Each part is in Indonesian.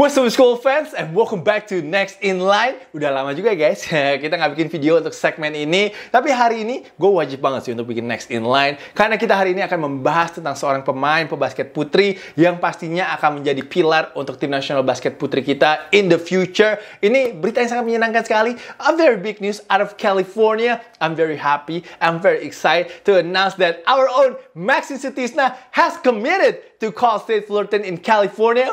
What's up school fans and welcome back to Next In Line Udah lama juga guys, kita nggak bikin video untuk segmen ini Tapi hari ini gue wajib banget sih untuk bikin Next In Line Karena kita hari ini akan membahas tentang seorang pemain pebasket putri Yang pastinya akan menjadi pilar untuk tim nasional basket putri kita in the future Ini berita yang sangat menyenangkan sekali A very big news out of California I'm very happy, I'm very excited to announce that our own Maxi Sutisna has committed to call State Fullerton in California.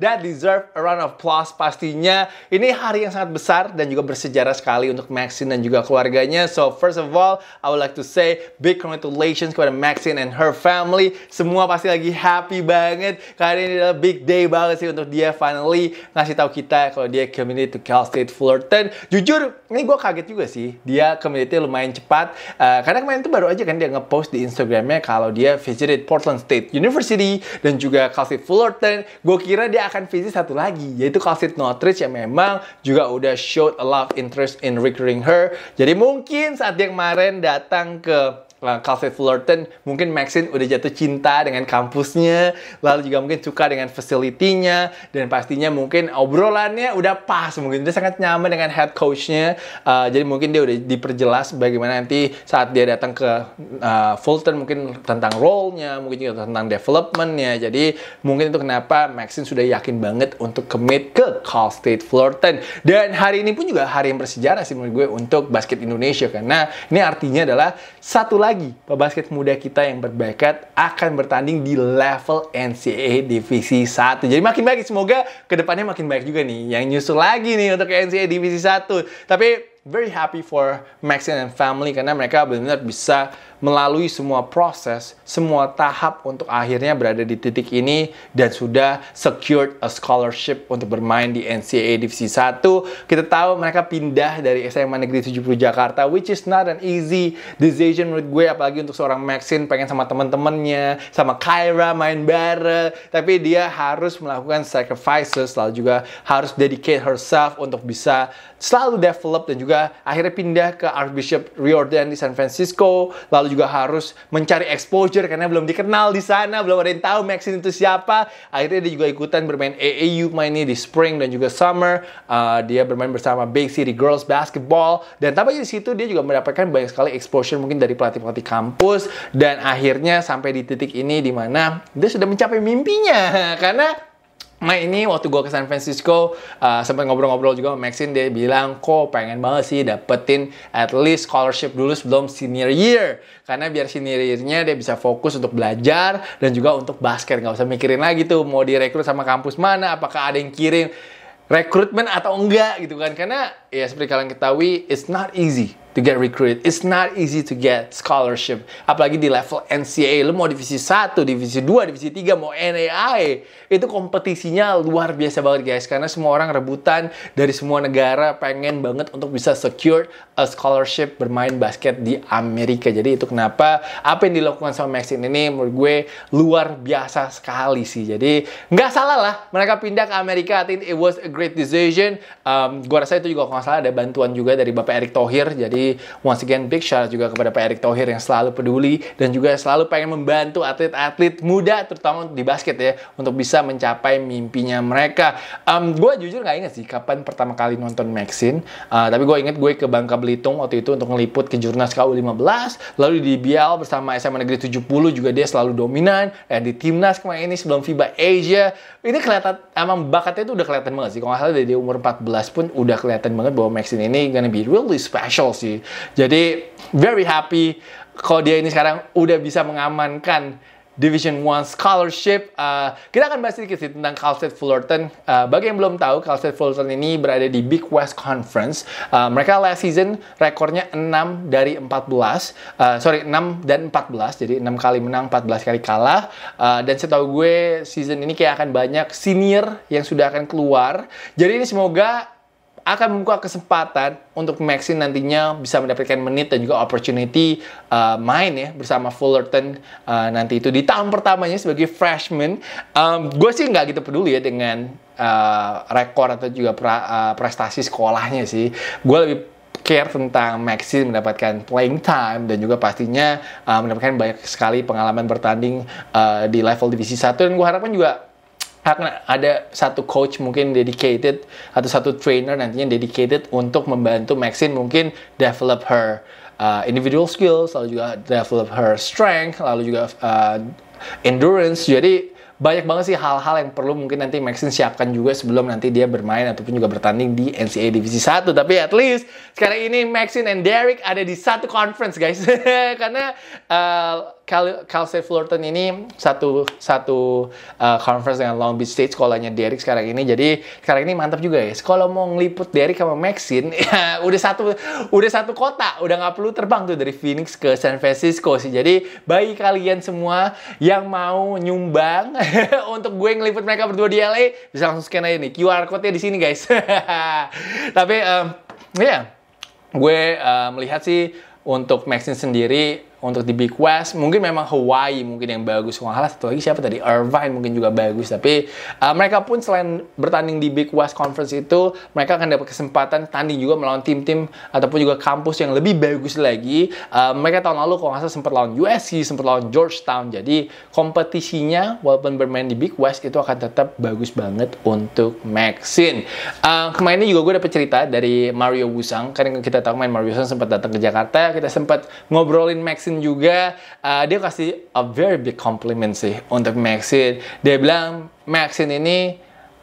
That deserve a round of applause pastinya. Ini hari yang sangat besar dan juga bersejarah sekali untuk Maxine dan juga keluarganya. So first of all, I would like to say big congratulations kepada Maxine and her family. Semua pasti lagi happy banget karena ini adalah big day banget sih untuk dia finally ngasih tahu kita kalau dia committed to Cal State Fullerton. Jujur, ini gue kaget juga sih. Dia community lumayan cepat. Uh, karena kemarin itu baru aja kan dia ngepost di Instagramnya kalau dia visited Portland State University dan juga Cal State Fullerton, gue kira dia akan visit satu lagi, yaitu Cal State Northridge yang memang juga udah showed a lot of interest in recruiting her. Jadi mungkin saat dia kemarin datang ke Calvin Fullerton mungkin Maxine udah jatuh cinta dengan kampusnya lalu juga mungkin suka dengan facility dan pastinya mungkin obrolannya udah pas mungkin dia sangat nyaman dengan head coachnya uh, jadi mungkin dia udah diperjelas bagaimana nanti saat dia datang ke uh, eh, Fulton mungkin tentang role-nya mungkin juga tentang development-nya jadi mungkin itu kenapa Maxine sudah yakin banget untuk commit ke Cal State Fullerton dan hari ini pun juga hari yang bersejarah sih menurut gue untuk basket Indonesia karena ini artinya adalah satu lagi lagi, pebasket muda kita yang berbakat akan bertanding di level NCAA Divisi 1. Jadi makin baik, semoga kedepannya makin baik juga nih. Yang nyusul lagi nih untuk NCAA Divisi 1. Tapi very happy for Maxine and family karena mereka benar-benar bisa melalui semua proses, semua tahap untuk akhirnya berada di titik ini dan sudah secured a scholarship untuk bermain di NCAA Divisi 1. Kita tahu mereka pindah dari SMA Negeri 70 Jakarta which is not an easy decision menurut gue apalagi untuk seorang Maxine pengen sama temen temannya sama Kyra main bareng, tapi dia harus melakukan sacrifices lalu juga harus dedicate herself untuk bisa selalu develop dan juga juga akhirnya pindah ke Archbishop Riordan di San Francisco, lalu juga harus mencari exposure karena belum dikenal di sana, belum ada yang tahu Maxine itu siapa. Akhirnya dia juga ikutan bermain AAU mainnya di spring dan juga summer. Uh, dia bermain bersama Big City Girls Basketball dan tampaknya di situ dia juga mendapatkan banyak sekali exposure mungkin dari pelatih-pelatih kampus dan akhirnya sampai di titik ini di mana dia sudah mencapai mimpinya karena Nah ini waktu gue ke San Francisco uh, eh, sempat ngobrol-ngobrol juga sama Maxine dia bilang kok pengen banget sih dapetin at least scholarship dulu sebelum senior year karena biar senior year-nya dia bisa fokus untuk belajar dan juga untuk basket nggak usah mikirin lagi tuh mau direkrut sama kampus mana apakah ada yang kirim rekrutmen atau enggak gitu kan karena ya seperti kalian ketahui it's not easy to get recruited. It's not easy to get scholarship. Apalagi di level NCAA, lu mau divisi 1, divisi 2, divisi 3, mau NAI, itu kompetisinya luar biasa banget guys. Karena semua orang rebutan dari semua negara pengen banget untuk bisa secure a scholarship bermain basket di Amerika. Jadi itu kenapa apa yang dilakukan sama Maxine ini menurut gue luar biasa sekali sih. Jadi nggak salah lah mereka pindah ke Amerika. I think it was a great decision. Um, gue rasa itu juga kalau nggak salah ada bantuan juga dari Bapak Erick Thohir. Jadi Once again, big shout out juga kepada Pak Erick Thohir yang selalu peduli dan juga selalu pengen membantu atlet-atlet muda, terutama di basket ya, untuk bisa mencapai mimpinya mereka. Um, gue jujur nggak inget sih kapan pertama kali nonton Maxin, uh, eh, tapi gue inget gue ke Bangka Belitung waktu itu untuk ngeliput ke Jurnas KU 15, lalu di Bial bersama SMA Negeri 70 juga dia selalu dominan, dan di Timnas kemarin ini sebelum FIBA Asia, ini kelihatan emang bakatnya itu udah kelihatan banget sih. Kalau nggak salah dari umur 14 pun udah kelihatan banget bahwa Maxin ini gonna be really special sih sih. Jadi very happy kalau dia ini sekarang udah bisa mengamankan Division One Scholarship. Uh, kita akan bahas sedikit sih tentang Cal State Fullerton. Uh, bagi yang belum tahu, Cal State Fullerton ini berada di Big West Conference. Uh, mereka last season rekornya 6 dari 14. Uh, sorry, 6 dan 14. Jadi 6 kali menang, 14 kali kalah. Uh, dan setahu gue, season ini kayak akan banyak senior yang sudah akan keluar. Jadi ini semoga akan membuka kesempatan untuk Maxi nantinya bisa mendapatkan menit dan juga opportunity uh, main ya bersama Fullerton uh, nanti itu di tahun pertamanya sebagai freshman. Um, gue sih nggak gitu peduli ya dengan uh, rekor atau juga pra, uh, prestasi sekolahnya sih. Gue lebih care tentang Maxi mendapatkan playing time dan juga pastinya uh, mendapatkan banyak sekali pengalaman bertanding uh, di level divisi 1 dan gue harapkan juga akan ada satu coach mungkin dedicated atau satu trainer nantinya dedicated untuk membantu Maxine mungkin develop her uh, individual skills, lalu juga develop her strength, lalu juga uh, endurance. Jadi banyak banget sih hal-hal yang perlu mungkin nanti Maxine siapkan juga sebelum nanti dia bermain ataupun juga bertanding di NCAA Divisi 1. Tapi at least sekarang ini Maxine and Derek ada di satu conference guys. Karena uh, Cal, State Fullerton ini satu satu uh, conference dengan Long Beach State sekolahnya Derek sekarang ini. Jadi sekarang ini mantap juga ya. Kalau mau ngeliput Derek sama Maxine ya, udah satu udah satu kota, udah nggak perlu terbang tuh dari Phoenix ke San Francisco sih. Jadi bagi kalian semua yang mau nyumbang untuk gue ngeliput mereka berdua di LA bisa langsung scan aja nih QR code-nya di sini guys. Tapi um, ya yeah, gue uh, melihat sih untuk Maxine sendiri untuk di Big West mungkin memang Hawaii mungkin yang bagus kalau salah satu lagi siapa tadi Irvine mungkin juga bagus tapi uh, mereka pun selain bertanding di Big West Conference itu mereka akan dapat kesempatan tanding juga melawan tim-tim ataupun juga kampus yang lebih bagus lagi uh, mereka tahun lalu kalau nggak salah sempat lawan USC sempat lawan Georgetown jadi kompetisinya walaupun bermain di Big West itu akan tetap bagus banget untuk Maxine uh, kemarin juga gue dapat cerita dari Mario Wusang karena kita tahu main Mario Wusang sempat datang ke Jakarta kita sempat ngobrolin Maxine juga uh, dia kasih a very big compliment sih untuk Maxine dia bilang Maxine ini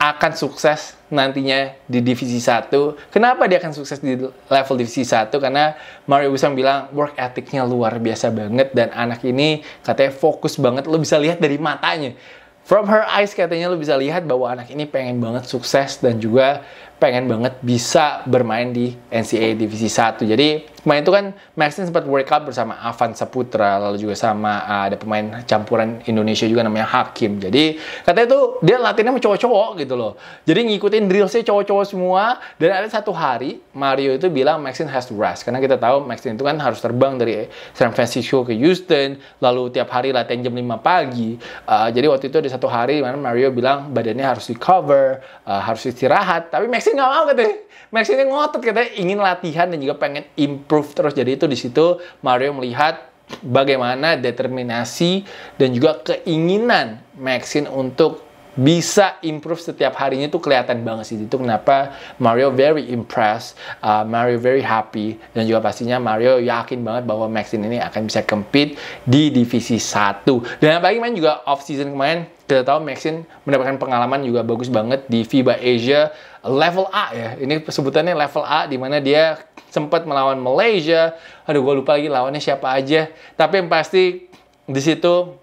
akan sukses nantinya di divisi 1. Kenapa dia akan sukses di level divisi 1? Karena Mario Busang bilang work ethic-nya luar biasa banget dan anak ini katanya fokus banget. Lo bisa lihat dari matanya. From her eyes katanya lo bisa lihat bahwa anak ini pengen banget sukses dan juga pengen banget bisa bermain di NCAA Divisi 1. Jadi pemain itu kan Maxine sempat workout bersama Avan Saputra, lalu juga sama uh, ada pemain campuran Indonesia juga namanya Hakim. Jadi katanya tuh dia latihnya sama cowok-cowok gitu loh. Jadi ngikutin drillsnya cowok-cowok semua. Dan ada satu hari Mario itu bilang Maxine has to rest. Karena kita tahu Maxine itu kan harus terbang dari San Francisco ke Houston, lalu tiap hari latihan jam 5 pagi. Uh, jadi waktu itu ada satu hari mana Mario bilang badannya harus recover, uh, ah, harus istirahat. Tapi Maxine Maxi nggak mau katanya. Maxi ini ngotot katanya ingin latihan dan juga pengen improve terus. Jadi itu di situ Mario melihat bagaimana determinasi dan juga keinginan Maxin untuk bisa improve setiap harinya tuh kelihatan banget sih itu kenapa Mario very impressed, uh, Mario very happy dan juga pastinya Mario yakin banget bahwa Maxin ini akan bisa compete di divisi 1. Dan apalagi main juga off season kemarin kita tahu Maxin mendapatkan pengalaman juga bagus banget di FIBA Asia level A ya. Ini sebutannya level A di mana dia sempat melawan Malaysia. Aduh gue lupa lagi lawannya siapa aja. Tapi yang pasti di situ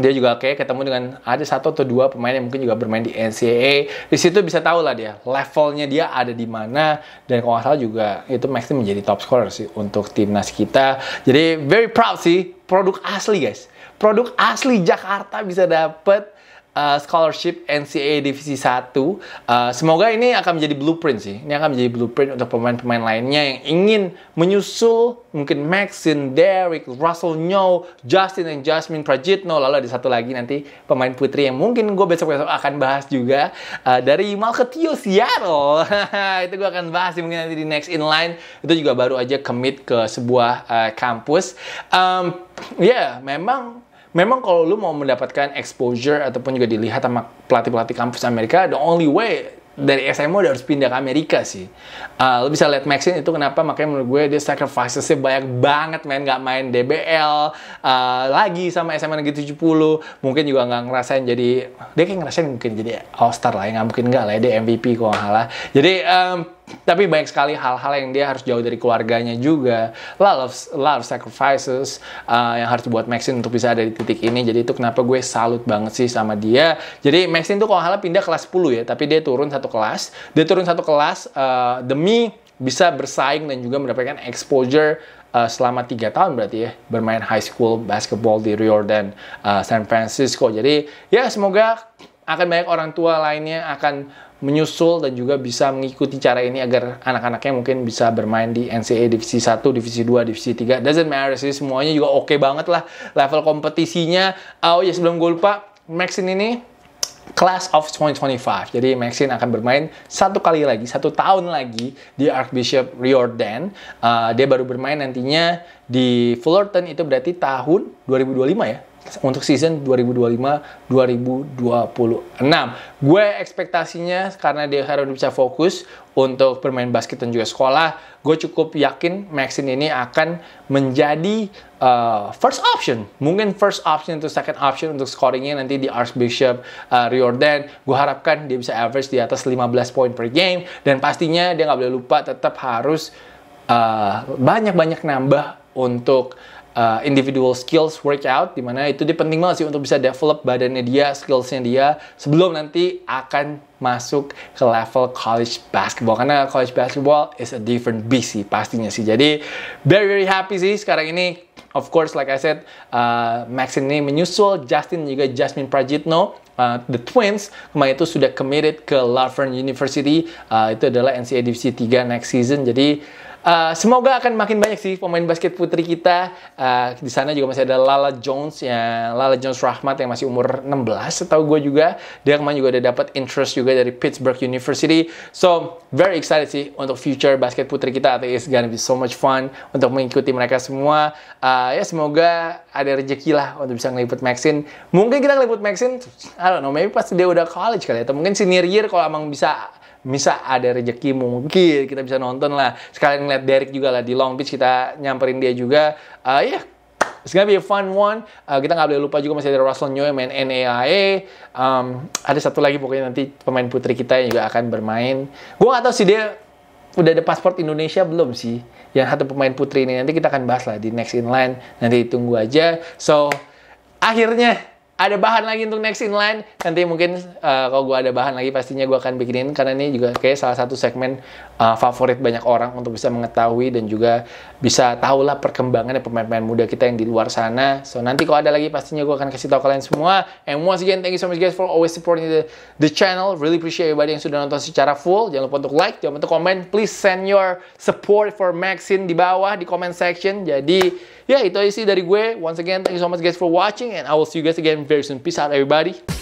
dia juga kayak ketemu dengan ada satu atau dua pemain yang mungkin juga bermain di NCAA. Di situ bisa tahu lah dia levelnya dia ada di mana dan kalau nggak salah juga itu Maxi menjadi top scorer sih untuk timnas kita. Jadi very proud sih produk asli guys. Produk asli Jakarta bisa dapet uh, scholarship NCAA Divisi 1. Uh, semoga ini akan menjadi blueprint sih. Ini akan menjadi blueprint untuk pemain-pemain lainnya yang ingin menyusul mungkin Maxin, Derek, Russell Nyo, Justin dan Jasmine Prajitno. Lalu ada satu lagi nanti pemain putri yang mungkin gue besok-besok akan bahas juga. Uh, dari Malketio Seattle. Itu gue akan bahas sih mungkin nanti di next in line Itu juga baru aja commit ke sebuah uh, kampus. Um, ya, yeah, memang memang kalau lu mau mendapatkan exposure ataupun juga dilihat sama pelatih-pelatih kampus Amerika, the only way dari SMA udah harus pindah ke Amerika sih. Uh, lo bisa lihat Maxine itu kenapa makanya menurut gue dia sacrifices-nya banyak banget main nggak main DBL uh, lagi sama SMA Negeri 70 mungkin juga nggak ngerasain jadi dia kayak ngerasain mungkin jadi All Star lah ya nggak mungkin nggak lah ya dia MVP kok gak salah. Jadi um, tapi banyak sekali hal-hal yang dia harus jauh dari keluarganya juga. Lot of, lot of sacrifices uh, yang harus buat Maxine untuk bisa ada di titik ini. Jadi itu kenapa gue salut banget sih sama dia. Jadi Maxine tuh kalau halnya pindah kelas 10 ya, tapi dia turun satu kelas. Dia turun satu kelas uh, demi bisa bersaing dan juga mendapatkan exposure uh, selama tiga tahun berarti ya bermain high school basketball di Rio dan uh, San Francisco. Jadi ya semoga akan banyak orang tua lainnya akan menyusul dan juga bisa mengikuti cara ini agar anak-anaknya mungkin bisa bermain di NCAA divisi 1, divisi 2, divisi 3. Doesn't matter sih, semuanya juga oke okay banget lah level kompetisinya. Oh ya sebelum gue lupa, Maxine ini Class of 2025. Jadi Maxine akan bermain satu kali lagi, satu tahun lagi di Archbishop Riordan. Uh, dia baru bermain nantinya di Fullerton itu berarti tahun 2025 ya untuk season 2025-2026. Gue ekspektasinya karena dia harus bisa fokus untuk bermain basket dan juga sekolah, gue cukup yakin Maxin ini akan menjadi uh, first option. Mungkin first option untuk second option untuk scoringnya nanti di Archbishop uh, Riordan. Gue harapkan dia bisa average di atas 15 poin per game. Dan pastinya dia nggak boleh lupa tetap harus uh, banyak-banyak uh, banyak -banyak nambah untuk uh, individual skills workout di mana itu dia penting banget sih untuk bisa develop badannya dia skillsnya dia sebelum nanti akan masuk ke level college basketball karena college basketball is a different beast sih pastinya sih jadi very very happy sih sekarang ini of course like I said uh, Maxine ini menyusul Justin juga Jasmine Prajitno uh, the twins kemarin itu sudah committed ke Laverne University uh, itu adalah NCAA Divisi 3 next season jadi Eh, semoga akan makin banyak sih pemain basket putri kita. Uh, di sana juga masih ada Lala Jones ya, Lala Jones Rahmat yang masih umur 16 setahu gue juga. Dia kemarin juga udah dapat interest juga dari Pittsburgh University. So, very excited sih untuk future basket putri kita. I think it's gonna be so much fun untuk mengikuti mereka semua. Uh, ya semoga ada rezeki lah untuk bisa ngeliput Maxin. Mungkin kita ngeliput Maxin, I don't know, maybe pas dia udah college kali ya. Atau mungkin senior year kalau emang bisa bisa ada rejeki mungkin kita bisa nonton lah sekalian ngeliat Derek juga lah di Long Beach kita nyamperin dia juga uh, eh, ya yeah, It's gonna be a fun one. Uh, kita nggak boleh lupa juga masih ada Russell Nyo yang main NAIA. Um, ada satu lagi pokoknya nanti pemain putri kita yang juga akan bermain. Gue nggak tahu sih dia udah ada paspor Indonesia belum sih? Yang satu pemain putri ini nanti kita akan bahas lah di next in line, Nanti tunggu aja. So akhirnya ada bahan lagi untuk next inline nanti mungkin uh, kalau gue ada bahan lagi pastinya gue akan bikinin karena ini juga kayak salah satu segmen uh, favorit banyak orang untuk bisa mengetahui dan juga bisa tahulah perkembangan pemain-pemain muda kita yang di luar sana so nanti kalau ada lagi pastinya gue akan kasih tau kalian semua and once again thank you so much guys for always supporting the, the channel really appreciate everybody yang sudah nonton secara full jangan lupa untuk like jangan lupa untuk komen please send your support for Maxin di bawah di comment section jadi ya yeah, itu isi dari gue once again thank you so much guys for watching and I will see you guys again Pearson. Peace out, everybody.